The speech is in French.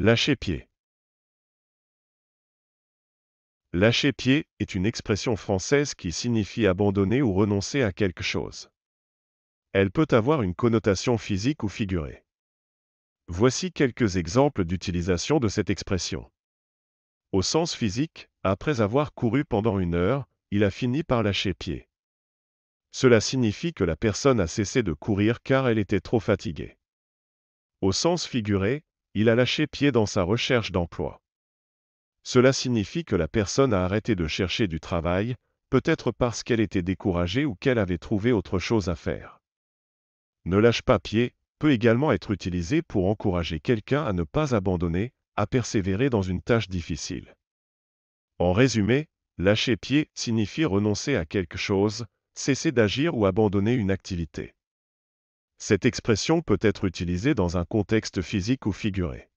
Lâcher pied Lâcher pied est une expression française qui signifie abandonner ou renoncer à quelque chose. Elle peut avoir une connotation physique ou figurée. Voici quelques exemples d'utilisation de cette expression. Au sens physique, après avoir couru pendant une heure, il a fini par lâcher pied. Cela signifie que la personne a cessé de courir car elle était trop fatiguée. Au sens figuré, il a lâché pied dans sa recherche d'emploi. Cela signifie que la personne a arrêté de chercher du travail, peut-être parce qu'elle était découragée ou qu'elle avait trouvé autre chose à faire. Ne lâche pas pied peut également être utilisé pour encourager quelqu'un à ne pas abandonner, à persévérer dans une tâche difficile. En résumé, lâcher pied signifie renoncer à quelque chose, cesser d'agir ou abandonner une activité. Cette expression peut être utilisée dans un contexte physique ou figuré.